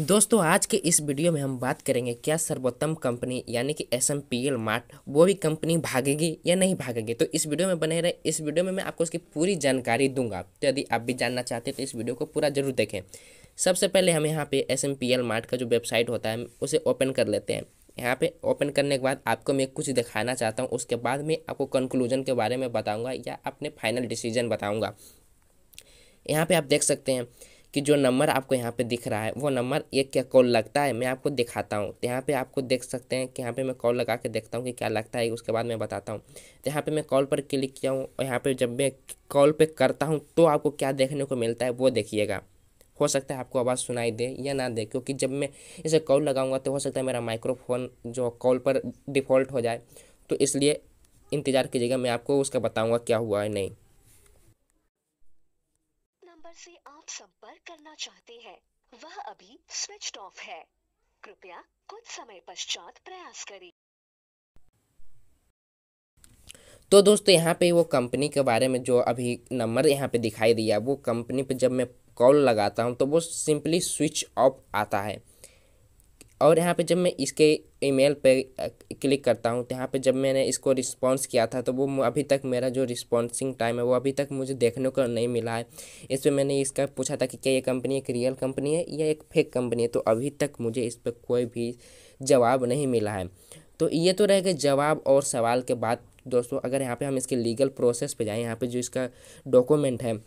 दोस्तों आज के इस वीडियो में हम बात करेंगे क्या सर्वोत्तम कंपनी यानी कि S M P L mart वो भी कंपनी भागेगी या नहीं भागेगी तो इस वीडियो में बने रहे इस वीडियो में मैं आपको उसकी पूरी जानकारी दूंगा तो यदि आप भी जानना चाहते हैं तो इस वीडियो को पूरा जरूर देखें सबसे पहले हम यहाँ पे S M P L mart का जो वेबसाइट होता है उसे ओपन कर लेते हैं यहाँ पे ओपन करने के बाद आपको मैं कुछ दिखाना चाहता हूँ उसके बाद मैं आपको कंक्लूजन के बारे में बताऊँगा या अपने फाइनल डिसीजन बताऊँगा यहाँ पर आप देख सकते हैं कि जो नंबर आपको यहाँ पे दिख रहा है वो नंबर एक क्या कॉल लगता है मैं आपको दिखाता हूँ तो यहाँ पे आपको देख सकते हैं कि यहाँ पे मैं कॉल लगा के देखता हूँ कि क्या लगता है उसके बाद मैं बताता हूँ तो यहाँ पे मैं कॉल पर क्लिक किया हूँ और यहाँ पे जब मैं कॉल पे करता हूँ तो आपको क्या देखने को मिलता है वो देखिएगा हो सकता है आपको आवाज़ सुनाई दे या ना दे क्योंकि जब मैं इसे कॉल लगाऊँगा तो हो सकता है मेरा माइक्रोफोन जो कॉल पर डिफ़ॉल्ट हो जाए तो इसलिए इंतज़ार कीजिएगा मैं आपको उसका बताऊँगा क्या हुआ है नहीं आप संपर्क करना चाहते हैं वह अभी स्विच ऑफ है कृपया कुछ समय पश्चात प्रयास करें तो दोस्तों यहाँ पे वो कंपनी के बारे में जो अभी नंबर यहाँ पे दिखाई दिया वो कंपनी पे जब मैं कॉल लगाता हूँ तो वो सिंपली स्विच ऑफ आता है और यहाँ पे जब मैं इसके ईमेल पे क्लिक करता हूँ तो यहाँ पे जब मैंने इसको रिस्पॉन्स किया था तो वो अभी तक मेरा जो रिस्पॉन्सिंग टाइम है वो अभी तक मुझे देखने को नहीं मिला है इस पर मैंने इसका पूछा था कि क्या ये कंपनी एक रियल कंपनी है या एक फेक कंपनी है तो अभी तक मुझे इस पर कोई भी जवाब नहीं मिला है तो ये तो रह गए जवाब और सवाल के बाद दोस्तों अगर यहाँ पर हम इसके लीगल प्रोसेस पर जाएँ यहाँ पर जो इसका डॉक्यूमेंट है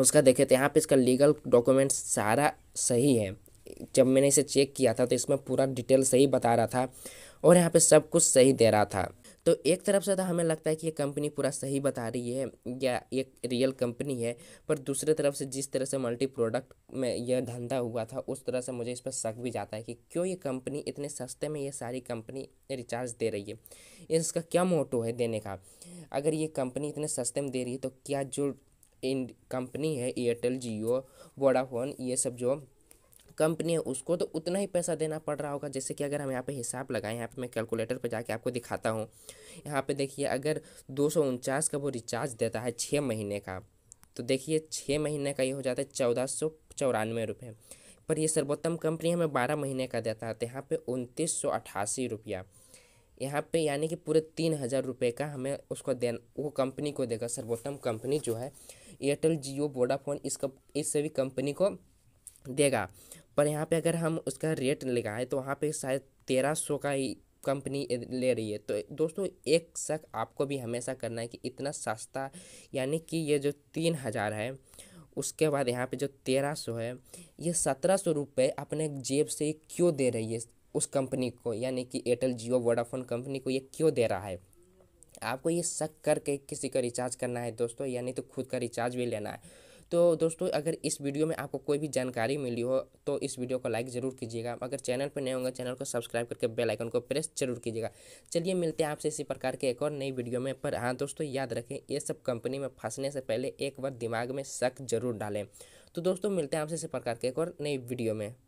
उसका देखें तो यहाँ पे इसका लीगल डॉक्यूमेंट सारा सही है जब मैंने इसे चेक किया था तो इसमें पूरा डिटेल सही बता रहा था और यहाँ पे सब कुछ सही दे रहा था तो एक तरफ से तो हमें लगता है कि ये कंपनी पूरा सही बता रही है या एक रियल कंपनी है पर दूसरे तरफ से जिस तरह से मल्टी प्रोडक्ट में यह धंधा हुआ था उस तरह से मुझे इस पर शक भी जाता है कि क्यों ये कंपनी इतने सस्ते में ये सारी कंपनी रिचार्ज दे रही है इसका क्या मोटो है देने का अगर ये कंपनी इतने सस्ते में दे रही है तो क्या जो इन कंपनी है एयरटेल जियो वोडाफोन ये सब जो कंपनी है उसको तो उतना ही पैसा देना पड़ रहा होगा जैसे कि अगर हम यहाँ पे हिसाब लगाएं यहाँ पे मैं कैलकुलेटर पर जाके आपको दिखाता हूँ यहाँ पे देखिए अगर दो का वो रिचार्ज देता है छः महीने का तो देखिए छः महीने का ये हो जाता है चौदह सौ चौरानवे रुपये पर ये सर्वोत्तम कंपनी हमें बारह महीने का देता है तो यहाँ पर उनतीस सौ रुपया यहाँ पे यानी कि पूरे तीन हज़ार रुपये का हमें उसको देना वो कंपनी को देगा सर्वोत्तम कंपनी जो है एयरटेल जियो वोडाफोन इस कप इस सभी कंपनी को देगा पर यहाँ पे अगर हम उसका रेट लगाएं तो वहाँ पे शायद तेरह सौ का ही कंपनी ले रही है तो दोस्तों एक शक आपको भी हमेशा करना है कि इतना सस्ता यानी कि ये जो तीन हज़ार है उसके बाद यहाँ पे जो तेरह सौ है ये सत्रह सौ रुपये अपने जेब से क्यों दे रही है उस कंपनी को यानी कि एयरटेल जियो वोडाफोन कंपनी को ये क्यों दे रहा है आपको ये शक करके किसी का रिचार्ज करना है दोस्तों यानी तो खुद का रिचार्ज भी लेना है तो दोस्तों अगर इस वीडियो में आपको कोई भी जानकारी मिली हो तो इस वीडियो को लाइक ज़रूर कीजिएगा अगर चैनल पर नए होंगे चैनल को सब्सक्राइब करके बेल आइकन को प्रेस जरूर कीजिएगा चलिए मिलते हैं आपसे इसी प्रकार के एक और नई वीडियो में पर हाँ दोस्तों याद रखें ये सब कंपनी में फंसने से पहले एक बार दिमाग में शक जरूर डालें तो दोस्तों मिलते हैं आपसे इसी प्रकार के एक और नई वीडियो में